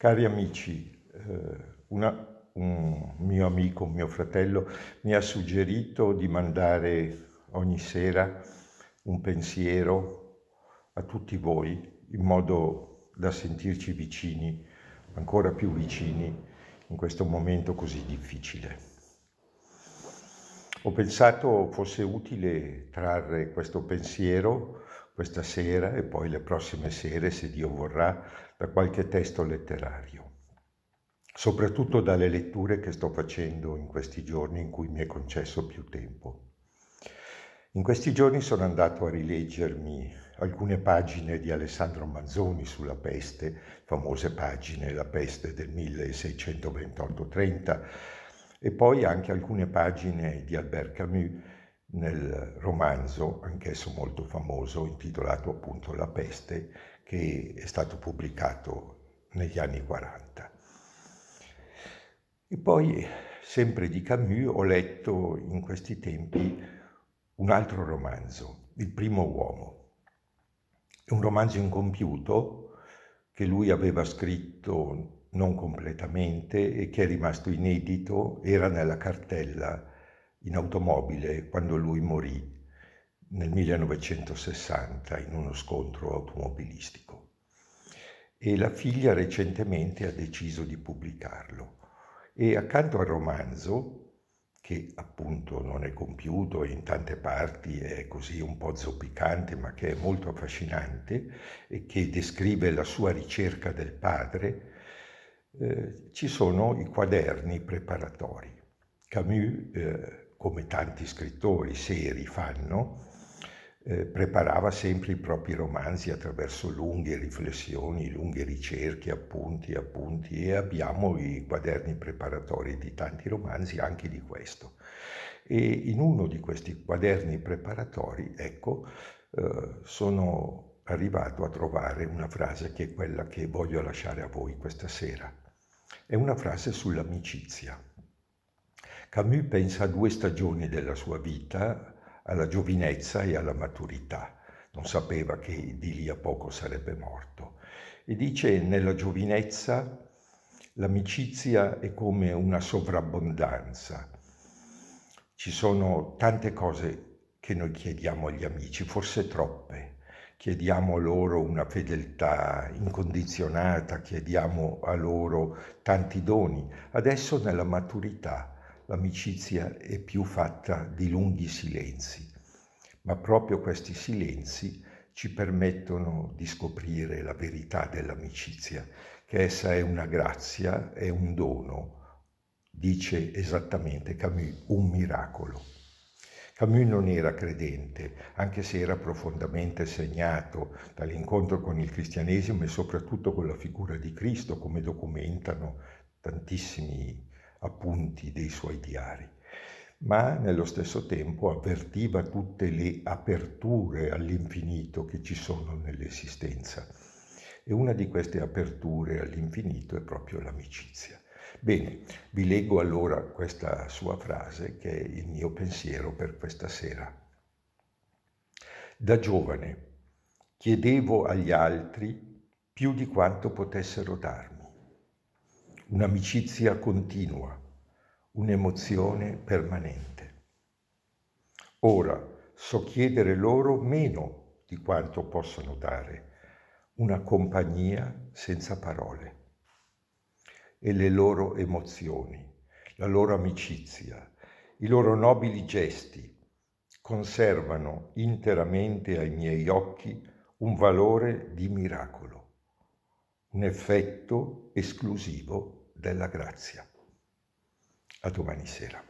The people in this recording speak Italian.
Cari amici, eh, una, un mio amico, un mio fratello, mi ha suggerito di mandare ogni sera un pensiero a tutti voi in modo da sentirci vicini, ancora più vicini in questo momento così difficile. Ho pensato fosse utile trarre questo pensiero questa sera e poi le prossime sere, se Dio vorrà, da qualche testo letterario, soprattutto dalle letture che sto facendo in questi giorni in cui mi è concesso più tempo. In questi giorni sono andato a rileggermi alcune pagine di Alessandro Manzoni sulla peste, famose pagine La peste del 1628-30, e poi anche alcune pagine di Albert Camus nel romanzo, anch'esso molto famoso, intitolato appunto La peste, che è stato pubblicato negli anni 40. E poi, sempre di Camus, ho letto in questi tempi un altro romanzo, Il primo uomo. È un romanzo incompiuto che lui aveva scritto non completamente e che è rimasto inedito, era nella cartella in automobile quando lui morì nel 1960 in uno scontro automobilistico e la figlia recentemente ha deciso di pubblicarlo. E accanto al romanzo, che appunto non è compiuto e in tante parti è così un po' zoppicante, ma che è molto affascinante e che descrive la sua ricerca del padre, eh, ci sono i quaderni preparatori. Camus eh, come tanti scrittori seri fanno, eh, preparava sempre i propri romanzi attraverso lunghe riflessioni, lunghe ricerche, appunti, appunti e abbiamo i quaderni preparatori di tanti romanzi, anche di questo. E in uno di questi quaderni preparatori, ecco, eh, sono arrivato a trovare una frase che è quella che voglio lasciare a voi questa sera. È una frase sull'amicizia. Camus pensa a due stagioni della sua vita, alla giovinezza e alla maturità. Non sapeva che di lì a poco sarebbe morto. E dice nella giovinezza l'amicizia è come una sovrabbondanza. Ci sono tante cose che noi chiediamo agli amici, forse troppe. Chiediamo loro una fedeltà incondizionata, chiediamo a loro tanti doni. Adesso nella maturità l'amicizia è più fatta di lunghi silenzi, ma proprio questi silenzi ci permettono di scoprire la verità dell'amicizia, che essa è una grazia, è un dono, dice esattamente Camus, un miracolo. Camus non era credente, anche se era profondamente segnato dall'incontro con il cristianesimo e soprattutto con la figura di Cristo, come documentano tantissimi appunti dei suoi diari, ma nello stesso tempo avvertiva tutte le aperture all'infinito che ci sono nell'esistenza. E una di queste aperture all'infinito è proprio l'amicizia. Bene, vi leggo allora questa sua frase che è il mio pensiero per questa sera. Da giovane chiedevo agli altri più di quanto potessero darmi un'amicizia continua, un'emozione permanente. Ora so chiedere loro meno di quanto possono dare, una compagnia senza parole. E le loro emozioni, la loro amicizia, i loro nobili gesti conservano interamente ai miei occhi un valore di miracolo un effetto esclusivo della grazia. A domani sera.